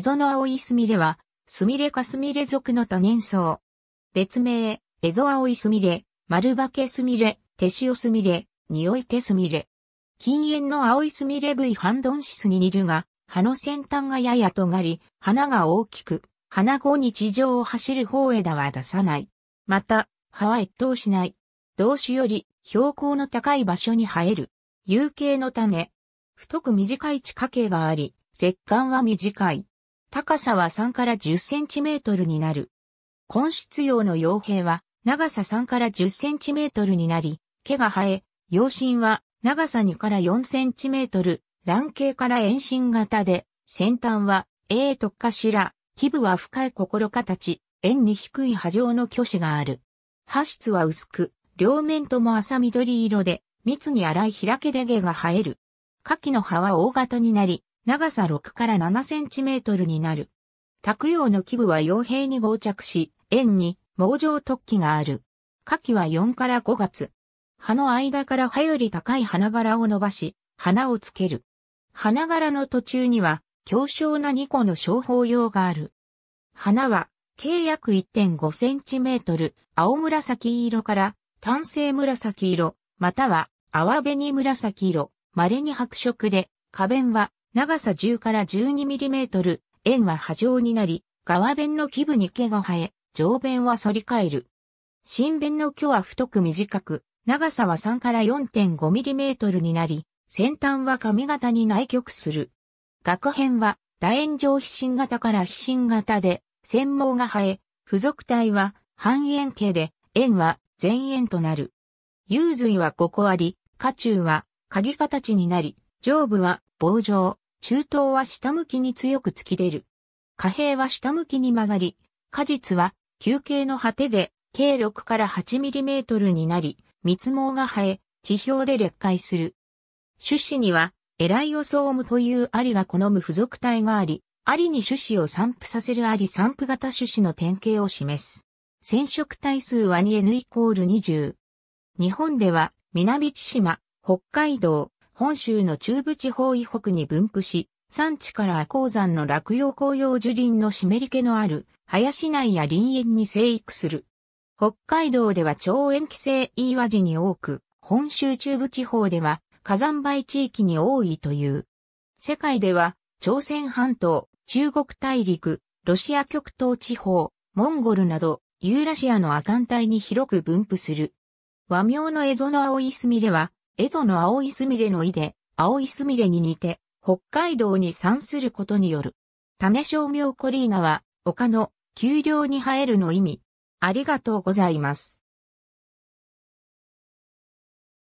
ゾノの青いスミレは、スミレかスミレ属の多年草。別名、ゾア青いスミレ、丸化けスミレ、手塩スミレ、匂い手スミレ。近縁の青いスミレ部位ハンドンシスに似るが、葉の先端がやや尖り、花が大きく、花後に地上を走る方枝は出さない。また、葉は越冬しない。同種より標高の高い場所に生える。有形の種。太く短い地下茎があり、石管は短い。高さは3から10センチメートルになる。根室用の傭兵は長さ3から10センチメートルになり、毛が生え、養身は長さ2から4センチメートル、卵形から遠心型で、先端は A とら、基部は深い心形、円に低い波状の巨子がある。波質は薄く、両面とも浅緑色で、密に粗い開けで毛が生える。牡の葉は大型になり、長さ6から7センチメートルになる。卓用の基部は傭兵に合着し、円に網状突起がある。夏季は4から5月。葉の間から葉より高い花柄を伸ばし、花をつける。花柄の途中には、強小な2個の商法用がある。花は、計約1.5センチメートル、青紫色から淡性紫色、または泡紅紫色、稀に白色で、花弁は長さ10から12ミリメートル、円は波状になり、側弁の基部に毛が生え、上弁は反り返る。新弁の巨は太く短く、長さは3から4.5ミリメートルになり、先端は髪型に内曲する。額編は楕円状皮心型から皮心型で、繊毛が生え、付属体は半円形で、円は全円となる。幽髄は5個あり、下中は鍵形になり、上部は棒状、中東は下向きに強く突き出る。貨幣は下向きに曲がり、果実は球形の果てで計6から8ミリメートルになり、密毛が生え、地表で劣化する。種子には、エライオソームというアリが好む付属体があり、アリに種子を散布させるアリ散布型種子の典型を示す。染色体数は 2N イコール20。日本では、南千島、北海道、本州の中部地方以北に分布し、山地から鉱山の落葉紅葉樹林の湿り気のある林内や林園に生育する。北海道では超塩基性イワジに多く、本州中部地方では火山灰地域に多いという。世界では朝鮮半島、中国大陸、ロシア極東地方、モンゴルなどユーラシアの亜寒帯に広く分布する。和名のエゾの青いスミレは蝦夷の青いすみれの意で、青いすみれに似て、北海道に産することによる。種商名コリーナは、丘の丘陵に生えるの意味。ありがとうございます。